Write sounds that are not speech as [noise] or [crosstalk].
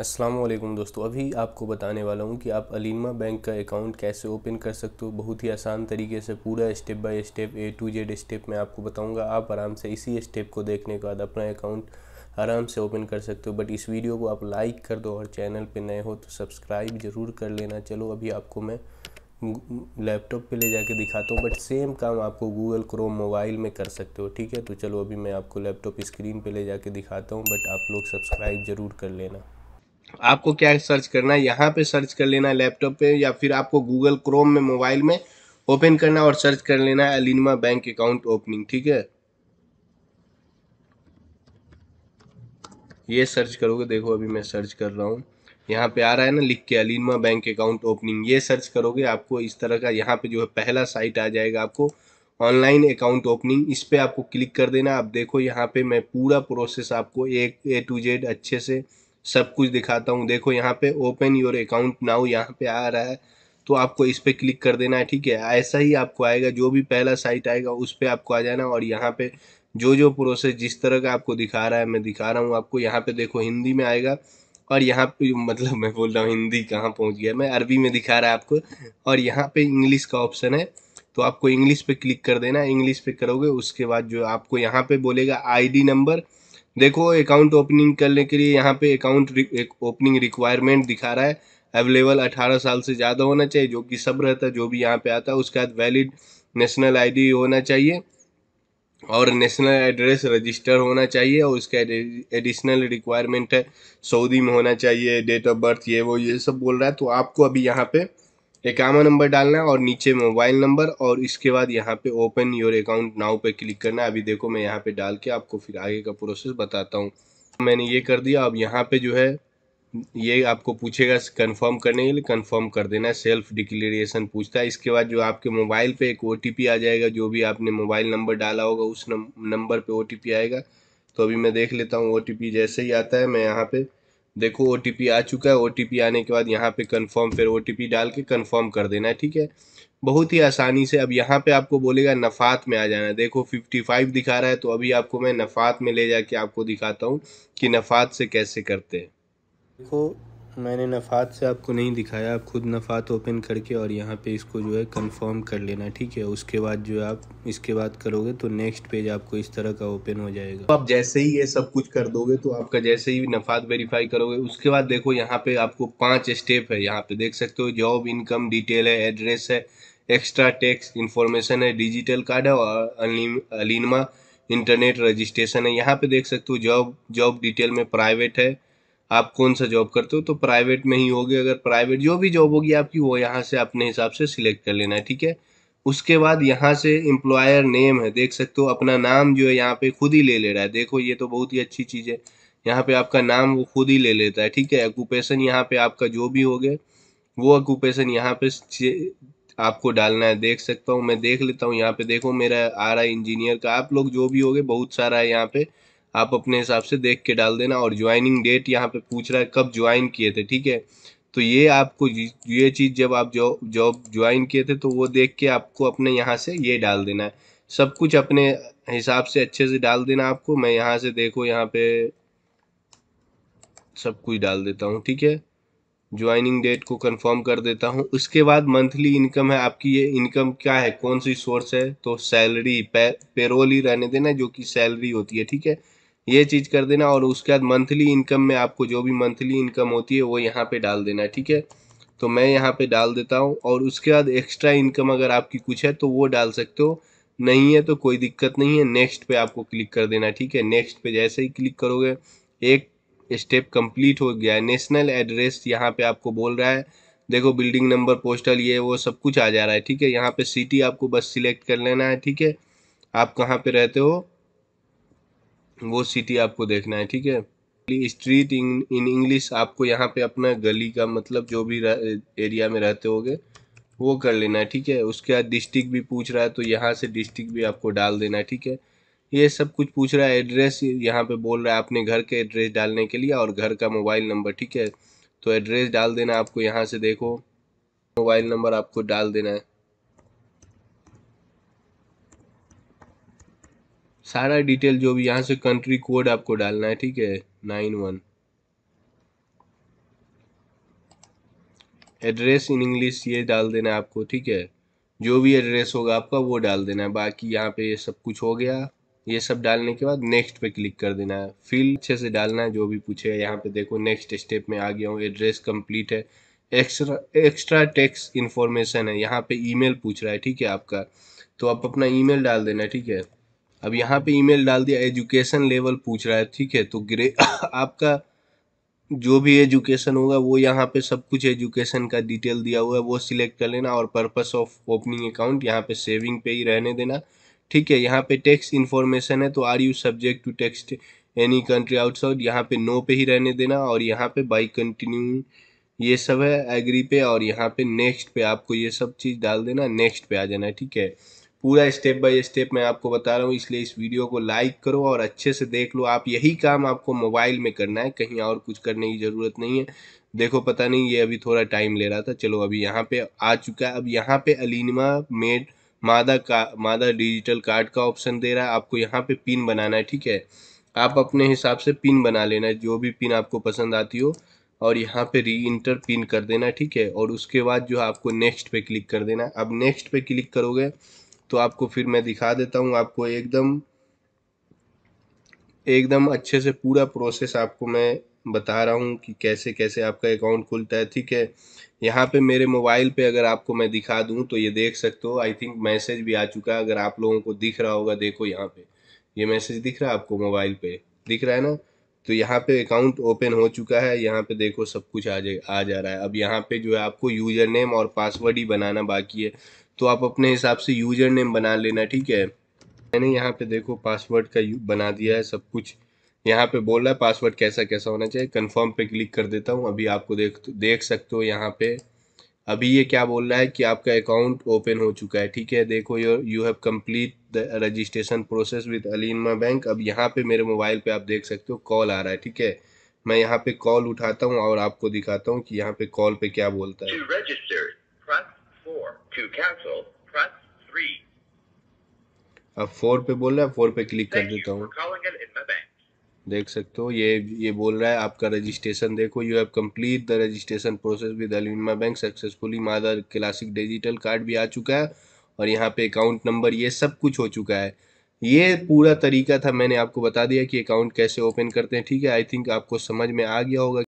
असलम दोस्तों अभी आपको बताने वाला हूँ कि आप अलीमा बैंक का अकाउंट कैसे ओपन कर सकते हो बहुत ही आसान तरीके से पूरा step by step A to Z step मैं आपको बताऊँगा आप आराम से इसी स्टेप को देखने के बाद अपना अकाउंट आराम से ओपन कर सकते हो बट इस वीडियो को आप लाइक कर दो और चैनल पे नए हो तो सब्सक्राइब ज़रूर कर लेना चलो अभी आपको मैं लैपटॉप पर ले कर दिखाता हूँ बट सेम काम आपको गूगल क्रोम मोबाइल में कर सकते हो ठीक है तो चलो अभी मैं आपको लैपटॉप स्क्रीन पर ले कर दिखाता हूँ बट आप लोग सब्सक्राइब ज़रूर कर लेना आपको क्या सर्च करना है यहाँ पे सर्च कर लेना है लैपटॉप पे या फिर आपको गूगल क्रोम में मोबाइल में ओपन करना और सर्च कर लेना है अलिनमा बैंक अकाउंट ओपनिंग ठीक है ये सर्च करोगे देखो अभी मैं सर्च कर रहा हूँ यहाँ पे आ रहा है ना लिख के अलिनमा बैंक अकाउंट ओपनिंग ये सर्च करोगे आपको इस तरह का यहाँ पे जो है पहला साइट आ जाएगा आपको ऑनलाइन अकाउंट ओपनिंग इस पर आपको क्लिक कर देना आप देखो यहाँ पे मैं पूरा प्रोसेस आपको ए ए टू जेड अच्छे से सब कुछ दिखाता हूँ देखो यहाँ पे ओपन योर अकाउंट नाउ यहाँ पे आ रहा है तो आपको इस पर क्लिक कर देना है ठीक है ऐसा ही आपको आएगा जो भी पहला साइट आएगा उस पर आपको आ जाना और यहाँ पे जो जो प्रोसेस जिस तरह का आपको दिखा रहा है मैं दिखा रहा हूँ आपको यहाँ पे देखो हिंदी में आएगा और यहाँ पे मतलब मैं बोल रहा हूँ हिंदी कहाँ पहुँच गया मैं अरबी में दिखा रहा है आपको और यहाँ पे इंग्लिश का ऑप्शन है तो आपको इंग्लिश पे क्लिक कर देना इंग्लिश पे करोगे उसके बाद जो आपको यहाँ पे बोलेगा आईडी नंबर देखो अकाउंट ओपनिंग करने के लिए यहाँ पे अकाउंट एक ओपनिंग रिक्वायरमेंट दिखा रहा है अवेलेबल 18 साल से ज़्यादा होना चाहिए जो कि सब रहता है जो भी यहाँ पे आता है उसके बाद वैलिड नेशनल आईडी होना चाहिए और नेशनल एड्रेस रजिस्टर होना चाहिए और उसका एडिशनल रिक्वायरमेंट है सऊदी में होना चाहिए डेट ऑफ बर्थ ये वो ये सब बोल रहा है तो आपको अभी यहाँ पर एकामा नंबर डालना है और नीचे मोबाइल नंबर और इसके बाद यहाँ पे ओपन योर अकाउंट नाउ पे क्लिक करना है अभी देखो मैं यहाँ पे डाल के आपको फिर आगे का प्रोसेस बताता हूँ मैंने ये कर दिया अब यहाँ पे जो है ये आपको पूछेगा कंफर्म करने के लिए कंफर्म कर देना है सेल्फ डिक्लेरेशन पूछता है इसके बाद जो आपके मोबाइल पे एक ओ आ जाएगा जो भी आपने मोबाइल नंबर डाला होगा उस नंबर पे ओ आएगा तो अभी मैं देख लेता हूँ ओ जैसे ही आता है मैं यहाँ पर देखो ओ आ चुका है ओ आने के बाद यहाँ पे कंफर्म फिर ओ डाल के कंफर्म कर देना है ठीक है बहुत ही आसानी से अब यहाँ पे आपको बोलेगा नफ़ात में आ जाना देखो 55 दिखा रहा है तो अभी आपको मैं नफ़ात में ले जाके आपको दिखाता हूँ कि नफ़ात से कैसे करते हैं देखो मैंने नफ़ात से आपको नहीं दिखाया आप खुद नफ़ात ओपन करके और यहाँ पे इसको जो है कंफर्म कर लेना ठीक है उसके बाद जो आप इसके बाद करोगे तो नेक्स्ट पेज आपको इस तरह का ओपन हो जाएगा तो आप जैसे ही ये सब कुछ कर दोगे तो आपका जैसे ही नफ़ात वेरीफाई करोगे उसके बाद देखो यहाँ पे आपको पाँच स्टेप है यहाँ पे देख सकते हो जॉब इनकम डिटेल है एड्रेस है एक्स्ट्रा टैक्स इन्फॉर्मेशन है डिजिटल कार्ड है और अलिनमा इंटरनेट रजिस्ट्रेशन है यहाँ पे देख सकते हो जॉब जॉब डिटेल में प्राइवेट है आप कौन सा जॉब करते हो तो प्राइवेट में ही होगी अगर प्राइवेट जो भी जॉब होगी आपकी वो यहाँ से अपने हिसाब से सिलेक्ट कर लेना है ठीक है उसके बाद यहाँ से एम्प्लॉयर नेम है देख सकते हो अपना नाम जो है यहाँ पे खुद ही ले ले रहा है देखो ये तो बहुत ही अच्छी चीज़ है यहाँ पे आपका नाम वो खुद ही ले लेता है ठीक है ऑकुपेशन यहाँ पे आपका जो भी हो गया वो ऑकुपेशन यहाँ पे आपको डालना है देख सकता हूँ मैं देख लेता हूँ यहाँ पे देखो मेरा आ रहा है इंजीनियर का आप लोग जो भी गए बहुत सारा है यहाँ पे आप अपने हिसाब से देख के डाल देना और ज्वाइनिंग डेट यहाँ पे पूछ रहा है कब ज्वाइन किए थे ठीक है तो ये आपको ये चीज़ जब आप जॉब जॉब ज्वाइन किए थे तो वो देख के आपको अपने यहाँ से ये डाल देना है सब कुछ अपने हिसाब से अच्छे से डाल देना आपको मैं यहाँ से देखो यहाँ पे सब कुछ डाल देता हूँ ठीक है ज्वाइनिंग डेट को कंफर्म कर देता हूँ उसके बाद मंथली इनकम है आपकी ये इनकम क्या है कौन सी सोर्स है तो सैलरी पे पेरोल ही रहने देना जो कि सैलरी होती है ठीक है ये चीज़ कर देना और उसके बाद मंथली इनकम में आपको जो भी मंथली इनकम होती है वो यहाँ पे डाल देना ठीक है तो मैं यहाँ पे डाल देता हूँ और उसके बाद एक्स्ट्रा इनकम अगर आपकी कुछ है तो वो डाल सकते हो नहीं है तो कोई दिक्कत नहीं है नेक्स्ट पे आपको क्लिक कर देना ठीक है नेक्स्ट पे जैसे ही क्लिक करोगे एक स्टेप कंप्लीट हो गया है नेशनल एड्रेस यहाँ पे आपको बोल रहा है देखो बिल्डिंग नंबर पोस्टल ये वो सब कुछ आ जा रहा है ठीक है यहाँ पे सिटी आपको बस सिलेक्ट कर लेना है ठीक है आप कहाँ पे रहते हो वो सिटी आपको देखना है ठीक है स्ट्रीट इन इन इंग्लिश आपको यहाँ पे अपना गली का मतलब जो भी एरिया में रहते होगे वो कर लेना है ठीक है उसके बाद डिस्ट्रिक्ट भी पूछ रहा है तो यहाँ से डिस्ट्रिक्ट भी आपको डाल देना है ठीक है ये सब कुछ पूछ रहा है एड्रेस यहाँ पे बोल रहा है अपने घर के एड्रेस डालने के लिए और घर का मोबाइल नंबर ठीक है तो एड्रेस डाल देना आपको यहाँ से देखो मोबाइल नंबर आपको डाल देना है सारा डिटेल जो भी यहाँ से कंट्री कोड आपको डालना है ठीक है nine one address in English ये डाल देना है आपको ठीक है जो भी एड्रेस होगा आपका वो डाल देना है बाकी यहाँ पे ये सब कुछ हो गया ये सब डालने के बाद नेक्स्ट पे क्लिक कर देना है फिल अच्छे से डालना है जो भी पूछे यहाँ पे देखो नेक्स्ट स्टेप में आ गया हूँ एड्रेस कंप्लीट है एक्स्ट्रा एक्स्ट्रा टेक्स इन्फॉर्मेशन है यहाँ पे ईमेल पूछ रहा है ठीक है आपका तो आप अपना ईमेल डाल देना ठीक है अब यहाँ पे ईमेल डाल दिया एजुकेशन लेवल पूछ रहा है ठीक है तो ग्रे [coughs] आपका जो भी एजुकेशन होगा वो यहाँ पे सब कुछ एजुकेशन का डिटेल दिया हुआ है वो सिलेक्ट कर लेना और पर्पस ऑफ ओपनिंग अकाउंट यहाँ पे सेविंग पे ही रहने देना ठीक है यहाँ पे टैक्स इन्फॉर्मेशन है तो are you subject to tax any country outside यहाँ पे नो पे ही रहने देना और यहाँ पे बाई कंटिन्यू ये सब है एग्री पे और यहाँ पे नेक्स्ट पे आपको ये सब चीज़ डाल देना नेक्स्ट पे आ जाना ठीक है पूरा स्टेप बाय स्टेप मैं आपको बता रहा हूँ इसलिए इस वीडियो को लाइक करो और अच्छे से देख लो आप यही काम आपको मोबाइल में करना है कहीं और कुछ करने की ज़रूरत नहीं है देखो पता नहीं ये अभी थोड़ा टाइम ले रहा था चलो अभी यहाँ पे आ चुका है अब यहाँ पे अलीनिमा मेड मादा का मादा डिजिटल कार्ड का ऑप्शन दे रहा है आपको यहाँ पर पिन बनाना है ठीक है आप अपने हिसाब से पिन बना लेना है जो भी पिन आपको पसंद आती हो और यहाँ पे री इंटर पिन कर देना ठीक है और उसके बाद जो है आपको नेक्स्ट पे क्लिक कर देना अब नेक्स्ट पे क्लिक करोगे तो आपको फिर मैं दिखा देता हूँ आपको एकदम एकदम अच्छे से पूरा प्रोसेस आपको मैं बता रहा हूँ कि कैसे कैसे आपका अकाउंट खुलता है ठीक है यहाँ पे मेरे मोबाइल पे अगर आपको मैं दिखा दूँ तो ये देख सकते हो आई थिंक मैसेज भी आ चुका है अगर आप लोगों को दिख रहा होगा देखो यहाँ पे ये मैसेज दिख रहा है आपको मोबाइल पे दिख रहा है ना तो यहाँ पे अकाउंट ओपन हो चुका है यहाँ पे देखो सब कुछ आ जा आ जा रहा है अब यहाँ पे जो है आपको यूज़र नेम और पासवर्ड ही बनाना बाकी है तो आप अपने हिसाब से यूजर नेम बना लेना ठीक है मैंने यहाँ पे देखो पासवर्ड का बना दिया है सब कुछ यहाँ पे बोल रहा है पासवर्ड कैसा कैसा होना चाहिए कन्फर्म पे क्लिक कर देता हूँ अभी आपको देख देख सकते हो यहाँ पे अभी ये क्या बोल रहा है कि आपका अकाउंट ओपन हो चुका है ठीक है देखो your you have complete the registration process with अलीमा बैंक अब यहाँ पे मेरे मोबाइल पे आप देख सकते हो कॉल आ रहा है ठीक है मैं यहाँ पे कॉल उठाता हूँ और आपको दिखाता हूँ कि यहाँ पे कॉल पे क्या बोलता है अब फोर पे बोल रहा है फोर पे क्लिक कर देता हूँ देख सकते हो ये ये बोल रहा है आपका रजिस्ट्रेशन देखो you have complete the registration process with अलिमा बैंक सक्सेसफुली मादर क्लासिक डिजिटल कार्ड भी आ चुका है और यहाँ पे अकाउंट नंबर ये सब कुछ हो चुका है ये पूरा तरीका था मैंने आपको बता दिया कि अकाउंट कैसे ओपन करते हैं ठीक है आई थिंक आपको समझ में आ गया होगा